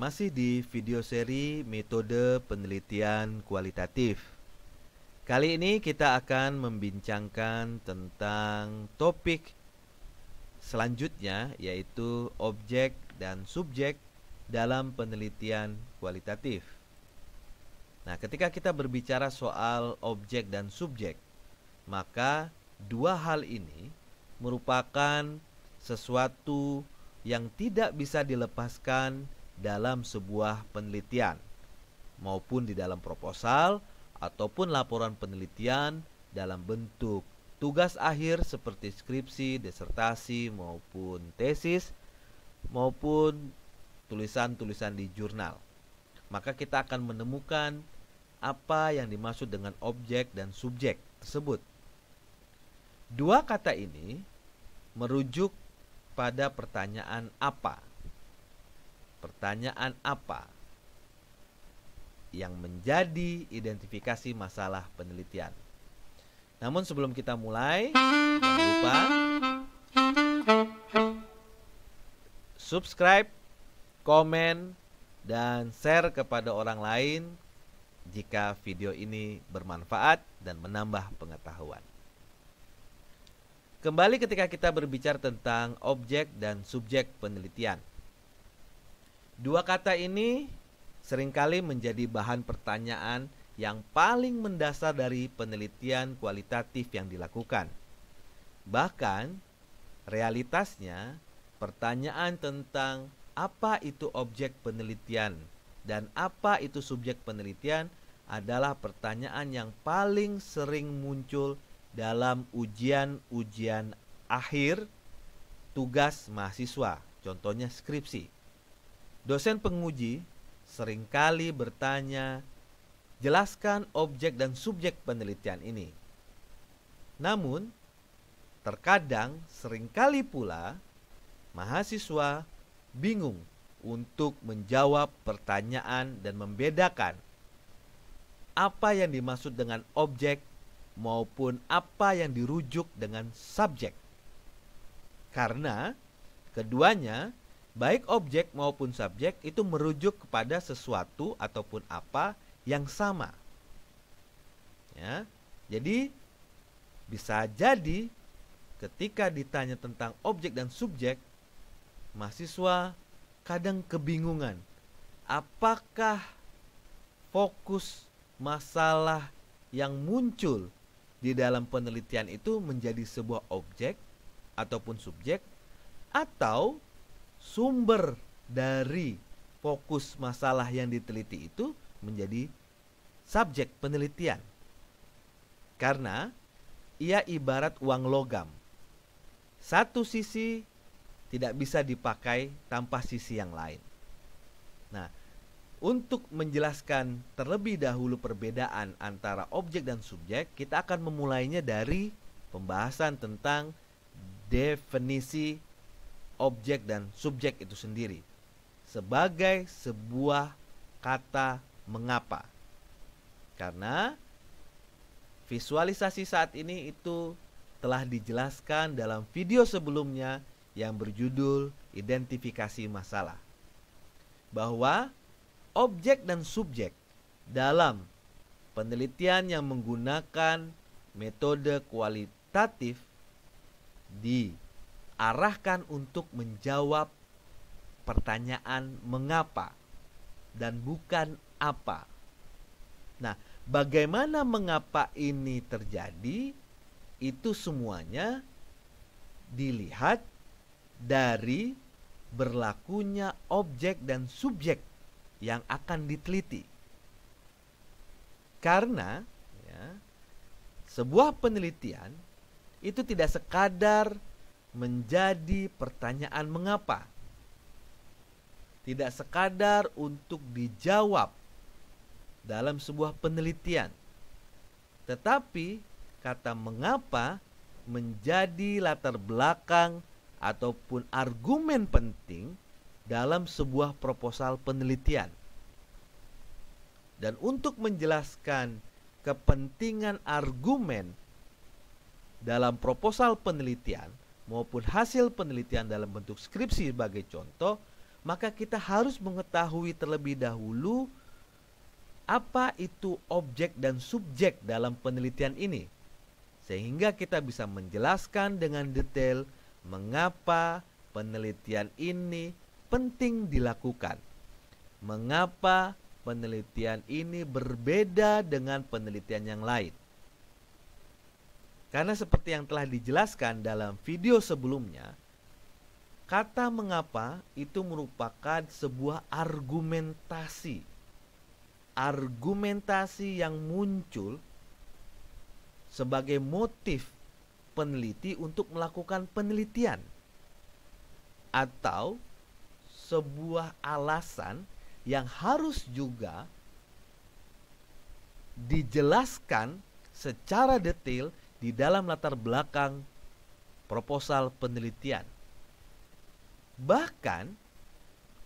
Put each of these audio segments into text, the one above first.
Masih di video seri metode penelitian kualitatif. Kali ini kita akan membincangkan tentang topik selanjutnya yaitu objek dan subjek dalam penelitian kualitatif. Nah, ketika kita berbicara soal objek dan subjek, maka dua hal ini merupakan sesuatu yang tidak bisa dilepaskan dalam sebuah penelitian maupun di dalam proposal ataupun laporan penelitian dalam bentuk tugas akhir seperti skripsi, disertasi maupun tesis maupun tulisan-tulisan di jurnal. Maka kita akan menemukan apa yang dimaksud dengan objek dan subjek tersebut. Dua kata ini merujuk pada pertanyaan apa Pertanyaan apa yang menjadi identifikasi masalah penelitian? Namun sebelum kita mulai, jangan lupa subscribe, komen, dan share kepada orang lain jika video ini bermanfaat dan menambah pengetahuan. Kembali ketika kita berbicara tentang objek dan subjek penelitian. Dua kata ini seringkali menjadi bahan pertanyaan yang paling mendasar dari penelitian kualitatif yang dilakukan. Bahkan, realitasnya pertanyaan tentang apa itu objek penelitian dan apa itu subjek penelitian adalah pertanyaan yang paling sering muncul dalam ujian-ujian akhir tugas mahasiswa, contohnya skripsi. Dosen penguji seringkali bertanya, jelaskan objek dan subjek penelitian ini. Namun, terkadang seringkali pula mahasiswa bingung untuk menjawab pertanyaan dan membedakan apa yang dimaksud dengan objek maupun apa yang dirujuk dengan subjek. Karena keduanya baik objek maupun subjek itu merujuk kepada sesuatu ataupun apa yang sama. Ya. Jadi bisa jadi ketika ditanya tentang objek dan subjek, mahasiswa kadang kebingungan apakah fokus masalah yang muncul di dalam penelitian itu menjadi sebuah objek ataupun subjek atau sumber dari fokus masalah yang diteliti itu menjadi subjek penelitian. Karena ia ibarat uang logam. Satu sisi tidak bisa dipakai tanpa sisi yang lain. Nah, untuk menjelaskan terlebih dahulu perbedaan antara objek dan subjek, kita akan memulainya dari pembahasan tentang definisi objek dan subjek itu sendiri sebagai sebuah kata mengapa. Karena visualisasi saat ini itu telah dijelaskan dalam video sebelumnya yang berjudul identifikasi masalah. Bahwa objek dan subjek dalam penelitian yang menggunakan metode kualitatif di arahkan untuk menjawab pertanyaan mengapa dan bukan apa. Nah, bagaimana mengapa ini terjadi? Itu semuanya dilihat dari berlakunya objek dan subjek yang akan diteliti. Karena ya, sebuah penelitian itu tidak sekadar menjadi pertanyaan mengapa. Tidak sekadar untuk dijawab dalam sebuah penelitian, tetapi kata mengapa menjadi latar belakang ataupun argumen penting dalam sebuah proposal penelitian. Dan untuk menjelaskan kepentingan argumen dalam proposal penelitian, maupun hasil penelitian dalam bentuk skripsi sebagai contoh, maka kita harus mengetahui terlebih dahulu apa itu objek dan subjek dalam penelitian ini, sehingga kita bisa menjelaskan dengan detail mengapa penelitian ini penting dilakukan, mengapa penelitian ini berbeda dengan penelitian yang lain. Karena seperti yang telah dijelaskan dalam video sebelumnya, kata mengapa itu merupakan sebuah argumentasi. Argumentasi yang muncul sebagai motif peneliti untuk melakukan penelitian atau sebuah alasan yang harus juga dijelaskan secara detail di dalam latar belakang proposal penelitian. Bahkan,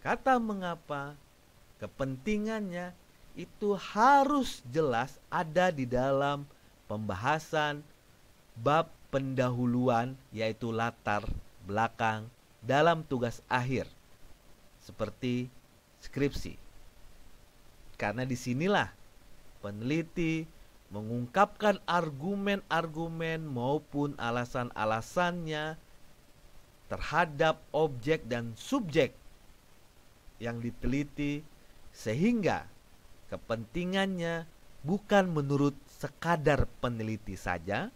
kata mengapa kepentingannya itu harus jelas ada di dalam pembahasan bab pendahuluan, yaitu latar belakang dalam tugas akhir, seperti skripsi. Karena disinilah peneliti mengungkapkan argumen-argumen maupun alasan-alasannya terhadap objek dan subjek yang diteliti sehingga kepentingannya bukan menurut sekadar peneliti saja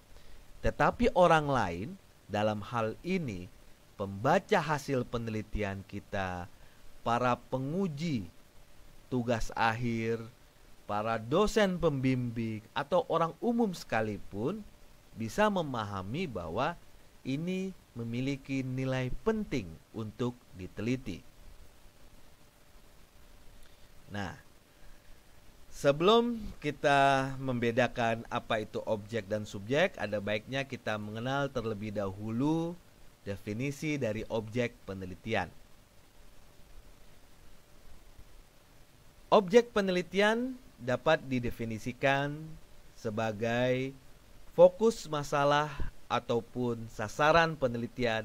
tetapi orang lain dalam hal ini pembaca hasil penelitian kita para penguji tugas akhir para dosen pembimbing atau orang umum sekalipun bisa memahami bahwa ini memiliki nilai penting untuk diteliti. Nah, sebelum kita membedakan apa itu objek dan subjek, ada baiknya kita mengenal terlebih dahulu definisi dari objek penelitian. Objek penelitian dapat didefinisikan sebagai fokus masalah ataupun sasaran penelitian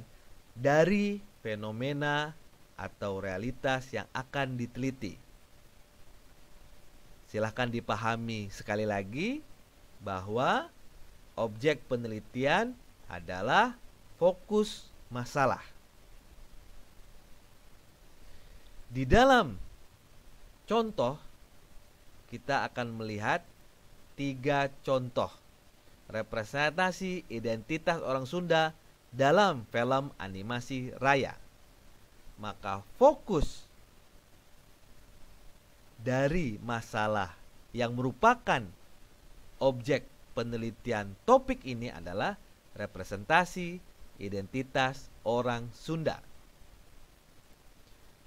dari fenomena atau realitas yang akan diteliti. Silahkan dipahami sekali lagi bahwa objek penelitian adalah fokus masalah. Di dalam contoh kita akan melihat tiga contoh representasi identitas orang Sunda dalam film animasi Raya. Maka fokus dari masalah yang merupakan objek penelitian topik ini adalah representasi identitas orang Sunda.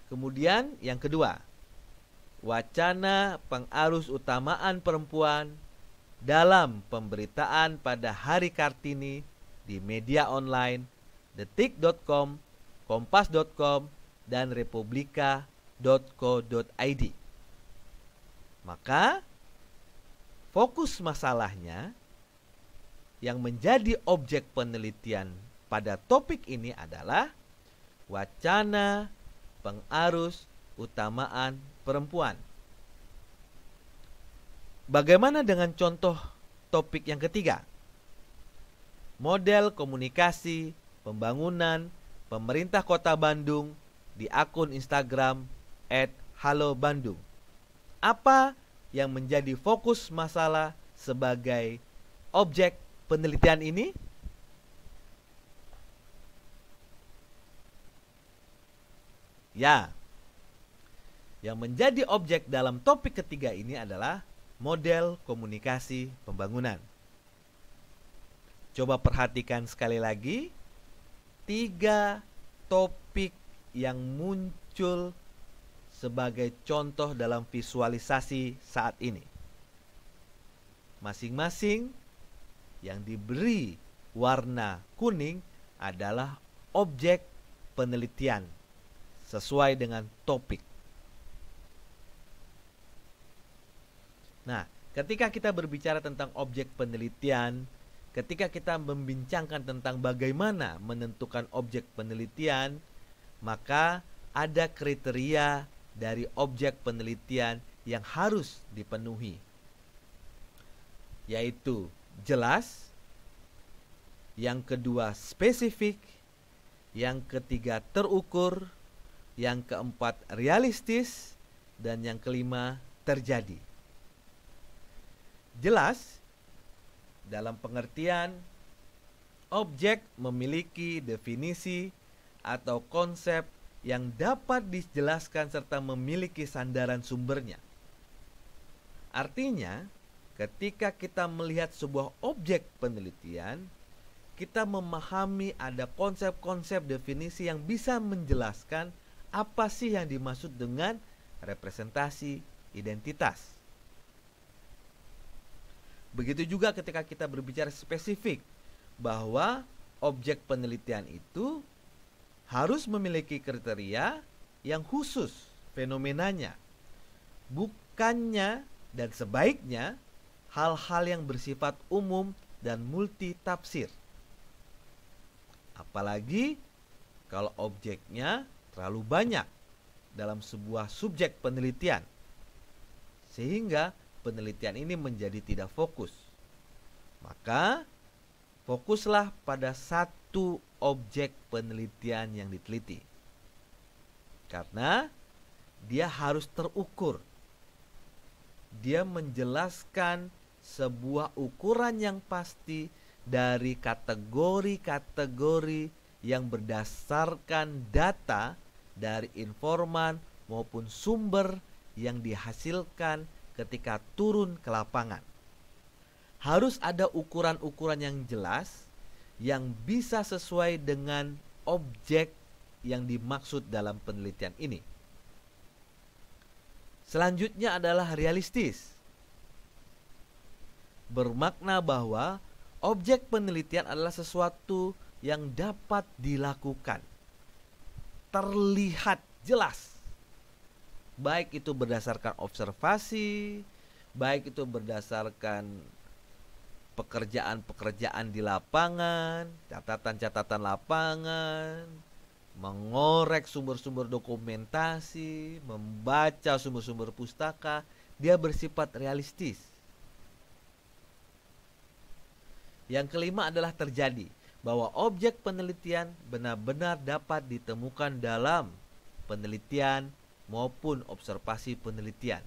Kemudian yang kedua, wacana pengarus utamaan perempuan dalam pemberitaan pada hari Kartini di media online detik.com, kompas.com, dan republika.co.id. Maka fokus masalahnya yang menjadi objek penelitian pada topik ini adalah wacana pengarus utamaan perempuan. Bagaimana dengan contoh topik yang ketiga? Model komunikasi, pembangunan, pemerintah kota Bandung di akun Instagram @halobandung. Apa yang menjadi fokus masalah sebagai objek penelitian ini? Ya, yang menjadi objek dalam topik ketiga ini adalah model komunikasi pembangunan. Coba perhatikan sekali lagi tiga topik yang muncul sebagai contoh dalam visualisasi saat ini. Masing-masing yang diberi warna kuning adalah objek penelitian sesuai dengan topik. Nah, ketika kita berbicara tentang objek penelitian, ketika kita membincangkan tentang bagaimana menentukan objek penelitian, maka ada kriteria dari objek penelitian yang harus dipenuhi, yaitu jelas, yang kedua spesifik, yang ketiga terukur, yang keempat realistis, dan yang kelima terjadi jelas dalam pengertian objek memiliki definisi atau konsep yang dapat dijelaskan serta memiliki sandaran sumbernya. Artinya, ketika kita melihat sebuah objek penelitian, kita memahami ada konsep-konsep definisi yang bisa menjelaskan apa sih yang dimaksud dengan representasi identitas. Begitu juga ketika kita berbicara spesifik bahwa objek penelitian itu harus memiliki kriteria yang khusus fenomenanya. Bukannya dan sebaiknya hal-hal yang bersifat umum dan multi tafsir. Apalagi kalau objeknya terlalu banyak dalam sebuah subjek penelitian. Sehingga penelitian ini menjadi tidak fokus. Maka, fokuslah pada satu objek penelitian yang diteliti. Karena dia harus terukur. Dia menjelaskan sebuah ukuran yang pasti dari kategori-kategori yang berdasarkan data dari informan maupun sumber yang dihasilkan ketika turun ke lapangan. Harus ada ukuran-ukuran yang jelas yang bisa sesuai dengan objek yang dimaksud dalam penelitian ini. Selanjutnya adalah realistis. Bermakna bahwa objek penelitian adalah sesuatu yang dapat dilakukan. Terlihat jelas baik itu berdasarkan observasi, baik itu berdasarkan pekerjaan-pekerjaan di lapangan, catatan-catatan lapangan, mengorek sumber-sumber dokumentasi, membaca sumber-sumber pustaka, dia bersifat realistis. Yang kelima adalah terjadi bahwa objek penelitian benar-benar dapat ditemukan dalam penelitian maupun observasi penelitian.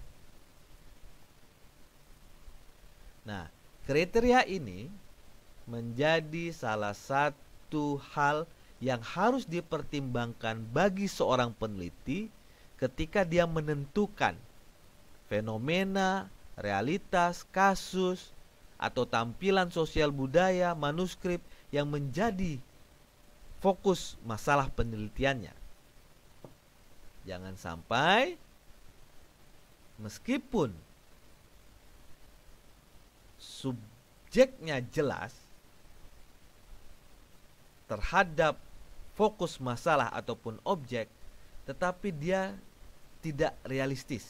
Nah, kriteria ini menjadi salah satu hal yang harus dipertimbangkan bagi seorang peneliti ketika dia menentukan fenomena, realitas, kasus, atau tampilan sosial budaya manuskrip yang menjadi fokus masalah penelitiannya. Jangan sampai meskipun subjeknya jelas terhadap fokus masalah ataupun objek, tetapi dia tidak realistis.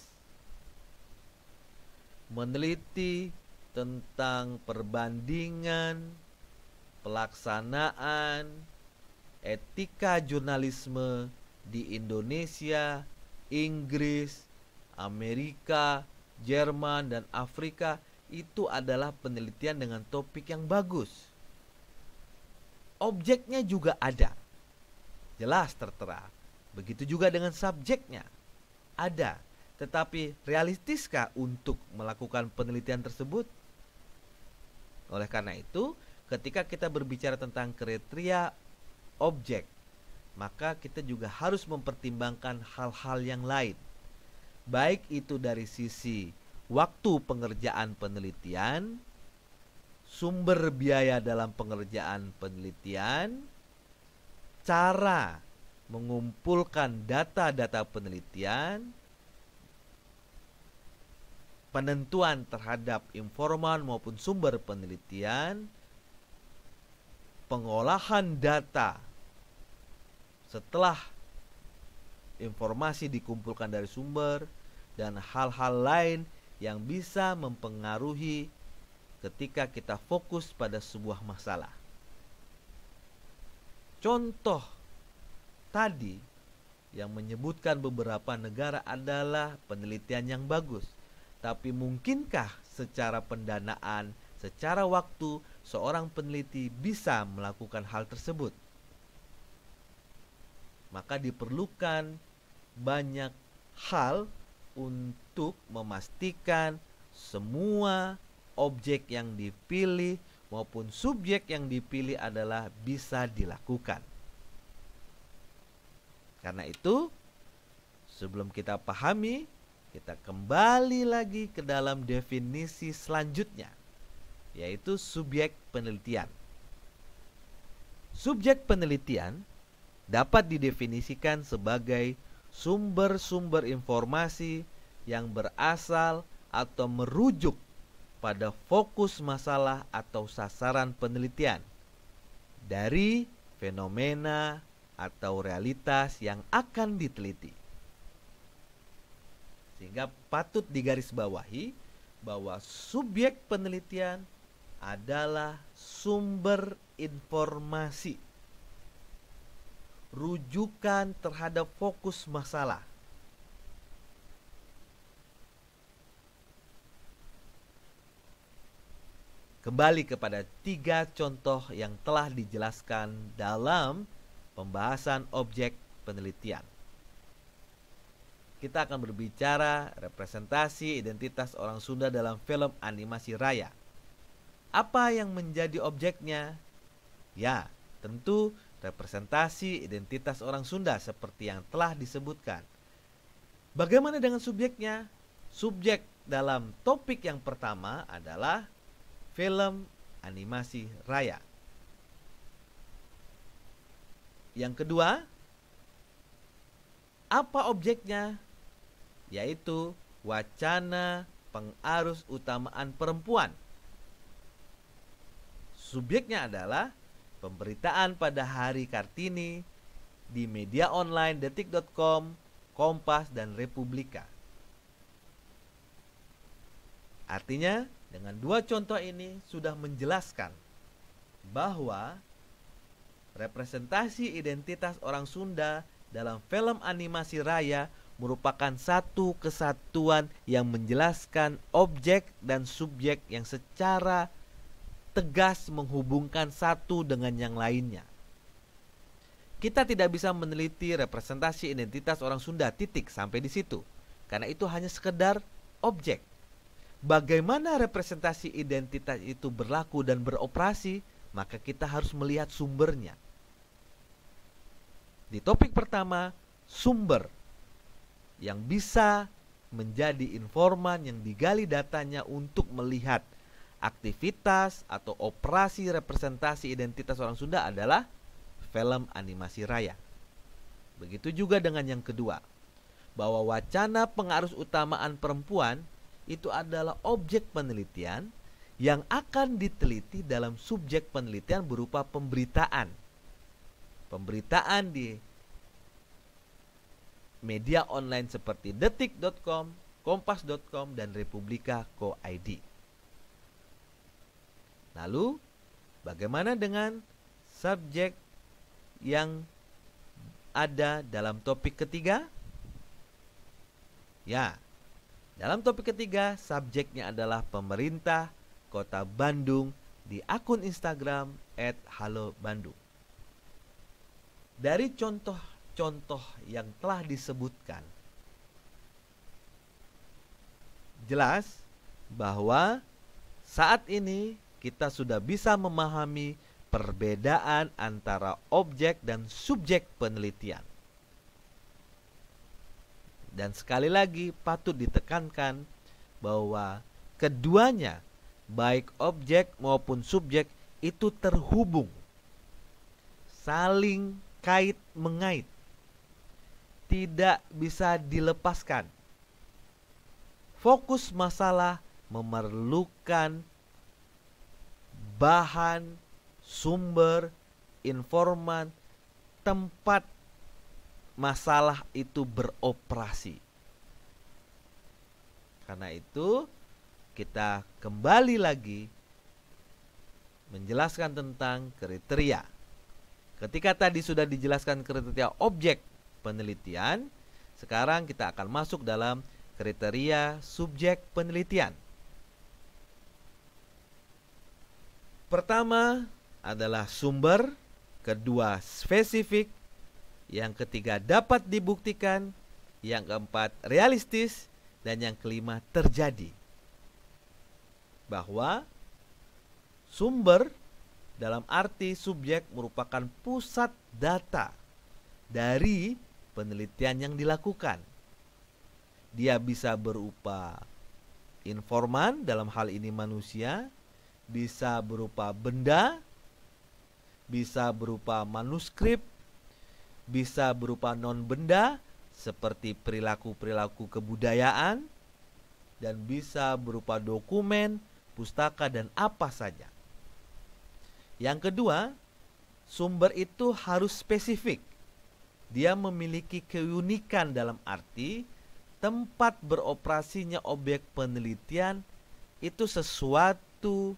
Meneliti tentang perbandingan, pelaksanaan, etika jurnalisme, di Indonesia, Inggris, Amerika, Jerman, dan Afrika itu adalah penelitian dengan topik yang bagus. Objeknya juga ada, jelas tertera. Begitu juga dengan subjeknya, ada. Tetapi realistiskah untuk melakukan penelitian tersebut? Oleh karena itu, ketika kita berbicara tentang kriteria objek maka kita juga harus mempertimbangkan hal-hal yang lain, baik itu dari sisi waktu pengerjaan penelitian, sumber biaya dalam pengerjaan penelitian, cara mengumpulkan data-data penelitian, penentuan terhadap informan maupun sumber penelitian, pengolahan data setelah informasi dikumpulkan dari sumber dan hal-hal lain yang bisa mempengaruhi ketika kita fokus pada sebuah masalah. Contoh tadi yang menyebutkan beberapa negara adalah penelitian yang bagus. Tapi mungkinkah secara pendanaan, secara waktu, seorang peneliti bisa melakukan hal tersebut? maka diperlukan banyak hal untuk memastikan semua objek yang dipilih maupun subjek yang dipilih adalah bisa dilakukan. Karena itu, sebelum kita pahami, kita kembali lagi ke dalam definisi selanjutnya, yaitu subjek penelitian. Subjek penelitian dapat didefinisikan sebagai sumber-sumber informasi yang berasal atau merujuk pada fokus masalah atau sasaran penelitian dari fenomena atau realitas yang akan diteliti. Sehingga patut digarisbawahi bahwa subjek penelitian adalah sumber informasi rujukan terhadap fokus masalah. Kembali kepada tiga contoh yang telah dijelaskan dalam pembahasan objek penelitian. Kita akan berbicara representasi identitas orang Sunda dalam film animasi raya. Apa yang menjadi objeknya? Ya, tentu representasi identitas orang Sunda seperti yang telah disebutkan. Bagaimana dengan subjeknya? Subjek dalam topik yang pertama adalah film animasi raya. Yang kedua, apa objeknya? Yaitu wacana pengarus utamaan perempuan. Subjeknya adalah Pemberitaan pada hari Kartini di media online detik.com, Kompas, dan Republika. Artinya, dengan dua contoh ini sudah menjelaskan bahwa representasi identitas orang Sunda dalam film animasi Raya merupakan satu kesatuan yang menjelaskan objek dan subjek yang secara tegas menghubungkan satu dengan yang lainnya. Kita tidak bisa meneliti representasi identitas orang Sunda titik sampai di situ, karena itu hanya sekedar objek. Bagaimana representasi identitas itu berlaku dan beroperasi, maka kita harus melihat sumbernya. Di topik pertama, sumber yang bisa menjadi informan yang digali datanya untuk melihat aktivitas atau operasi representasi identitas orang Sunda adalah film animasi raya. Begitu juga dengan yang kedua, bahwa wacana pengarus utamaan perempuan itu adalah objek penelitian yang akan diteliti dalam subjek penelitian berupa pemberitaan. Pemberitaan di media online seperti detik.com, kompas.com, dan republika.co.id. Lalu, bagaimana dengan subjek yang ada dalam topik ketiga? Ya, dalam topik ketiga, subjeknya adalah pemerintah kota Bandung di akun Instagram @halobandung. Dari contoh-contoh yang telah disebutkan, jelas bahwa saat ini kita sudah bisa memahami perbedaan antara objek dan subjek penelitian. Dan sekali lagi patut ditekankan bahwa keduanya baik objek maupun subjek itu terhubung saling kait mengait tidak bisa dilepaskan fokus masalah memerlukan bahan, sumber, informan, tempat masalah itu beroperasi. Karena itu, kita kembali lagi menjelaskan tentang kriteria. Ketika tadi sudah dijelaskan kriteria objek penelitian, sekarang kita akan masuk dalam kriteria subjek penelitian. Pertama adalah sumber, kedua spesifik, yang ketiga dapat dibuktikan, yang keempat realistis, dan yang kelima terjadi. Bahwa sumber dalam arti subjek merupakan pusat data dari penelitian yang dilakukan. Dia bisa berupa informan dalam hal ini manusia, bisa berupa benda, bisa berupa manuskrip, bisa berupa non-benda seperti perilaku-perilaku kebudayaan, dan bisa berupa dokumen, pustaka, dan apa saja. Yang kedua, sumber itu harus spesifik. Dia memiliki keunikan dalam arti tempat beroperasinya objek penelitian itu sesuatu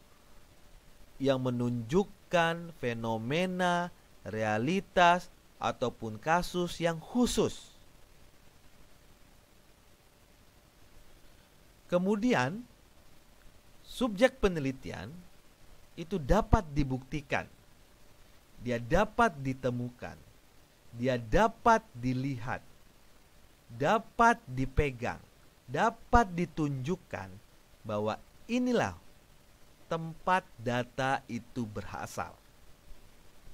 yang menunjukkan fenomena, realitas, ataupun kasus yang khusus. Kemudian, subjek penelitian itu dapat dibuktikan, dia dapat ditemukan, dia dapat dilihat, dapat dipegang, dapat ditunjukkan bahwa inilah tempat data itu berasal.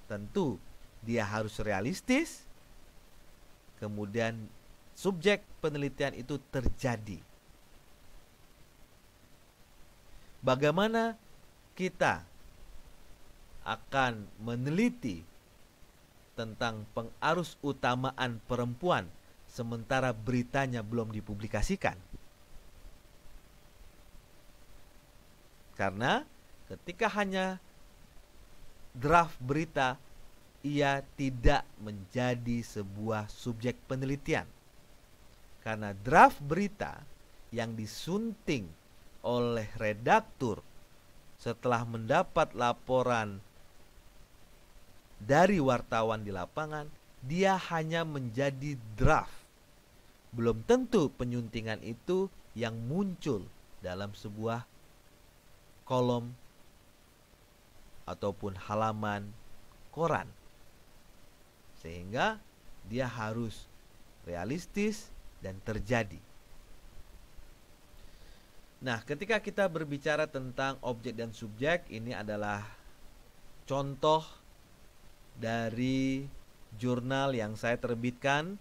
Tentu dia harus realistis. Kemudian subjek penelitian itu terjadi. Bagaimana kita akan meneliti tentang pengarus utamaan perempuan sementara beritanya belum dipublikasikan? Karena ketika hanya draft berita, ia tidak menjadi sebuah subjek penelitian. Karena draft berita yang disunting oleh redaktur setelah mendapat laporan dari wartawan di lapangan, dia hanya menjadi draft. Belum tentu penyuntingan itu yang muncul dalam sebuah kolom, ataupun halaman koran, sehingga dia harus realistis dan terjadi. Nah, ketika kita berbicara tentang objek dan subjek, ini adalah contoh dari jurnal yang saya terbitkan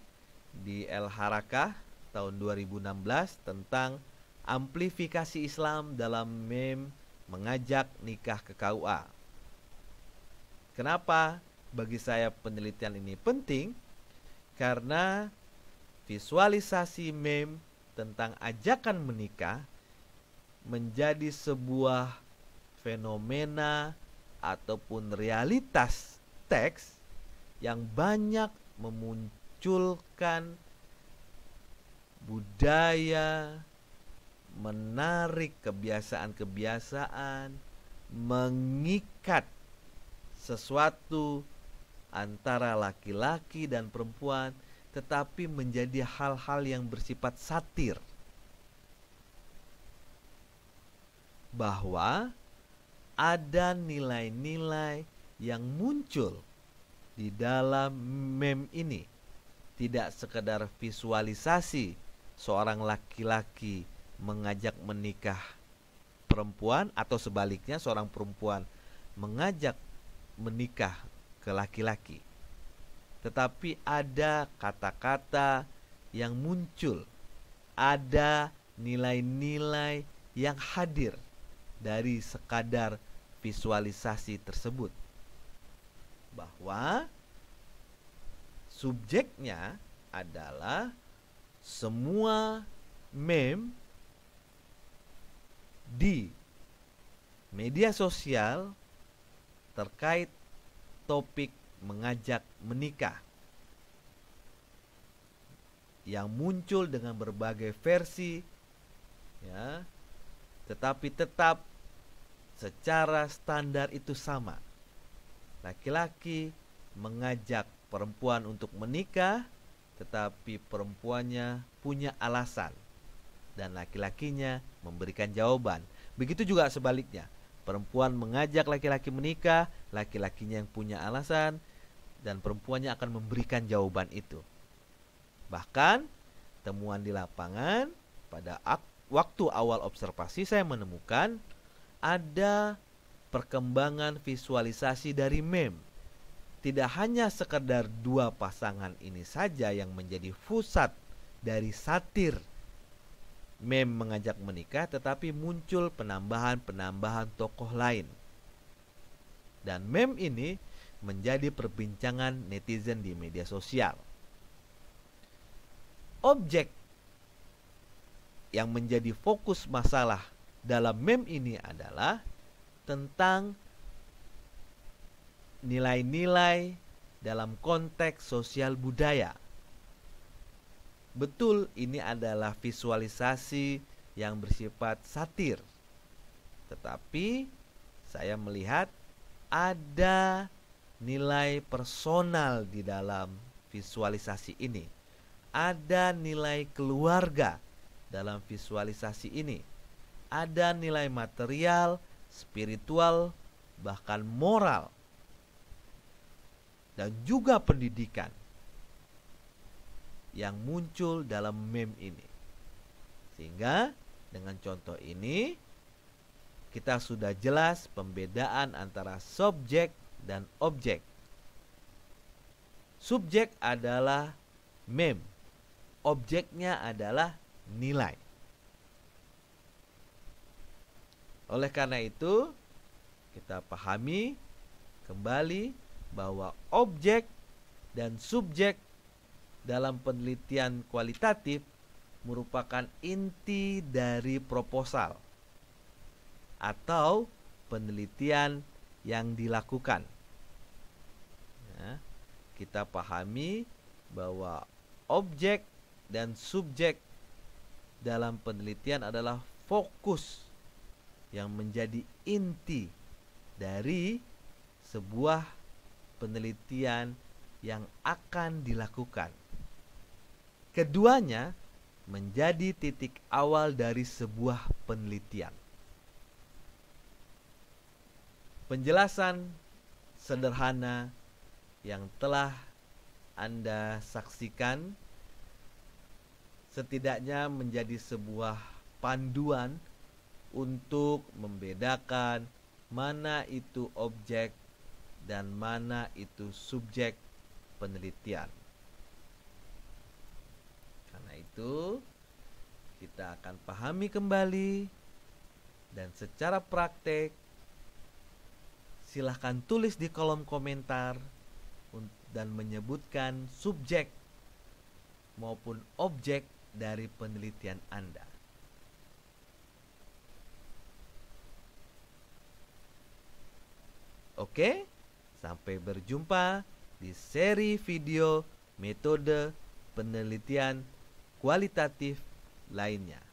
di El Harakah tahun 2016 tentang amplifikasi Islam dalam meme mengajak nikah ke KUA. Kenapa bagi saya penelitian ini penting? Karena visualisasi meme tentang ajakan menikah menjadi sebuah fenomena ataupun realitas teks yang banyak memunculkan budaya menarik kebiasaan-kebiasaan, mengikat sesuatu antara laki-laki dan perempuan, tetapi menjadi hal-hal yang bersifat satir. Bahwa ada nilai-nilai yang muncul di dalam meme ini, tidak sekedar visualisasi seorang laki-laki mengajak menikah perempuan atau sebaliknya seorang perempuan mengajak menikah ke laki-laki. Tetapi ada kata-kata yang muncul, ada nilai-nilai yang hadir dari sekadar visualisasi tersebut. Bahwa subjeknya adalah semua meme di media sosial terkait topik mengajak menikah yang muncul dengan berbagai versi ya tetapi tetap secara standar itu sama laki-laki mengajak perempuan untuk menikah tetapi perempuannya punya alasan dan laki-lakinya memberikan jawaban. Begitu juga sebaliknya, perempuan mengajak laki-laki menikah, laki-lakinya yang punya alasan, dan perempuannya akan memberikan jawaban itu. Bahkan, temuan di lapangan pada waktu awal observasi saya menemukan ada perkembangan visualisasi dari meme tidak hanya sekedar dua pasangan ini saja yang menjadi pusat dari satir Mem mengajak menikah tetapi muncul penambahan-penambahan tokoh lain. Dan mem ini menjadi perbincangan netizen di media sosial. Objek yang menjadi fokus masalah dalam mem ini adalah tentang nilai-nilai dalam konteks sosial budaya. Betul, ini adalah visualisasi yang bersifat satir. Tetapi saya melihat ada nilai personal di dalam visualisasi ini. Ada nilai keluarga dalam visualisasi ini. Ada nilai material, spiritual, bahkan moral dan juga pendidikan yang muncul dalam meme ini. Sehingga dengan contoh ini kita sudah jelas pembedaan antara subjek dan objek. Subjek adalah meme. Objeknya adalah nilai. Oleh karena itu, kita pahami kembali bahwa objek dan subjek dalam penelitian kualitatif merupakan inti dari proposal atau penelitian yang dilakukan. Nah, kita pahami bahwa objek dan subjek dalam penelitian adalah fokus yang menjadi inti dari sebuah penelitian yang akan dilakukan. Keduanya menjadi titik awal dari sebuah penelitian. Penjelasan sederhana yang telah Anda saksikan setidaknya menjadi sebuah panduan untuk membedakan mana itu objek dan mana itu subjek penelitian itu, kita akan pahami kembali dan secara praktek silahkan tulis di kolom komentar dan menyebutkan subjek maupun objek dari penelitian Anda. Oke, sampai berjumpa di seri video metode penelitian kualitatif lainnya.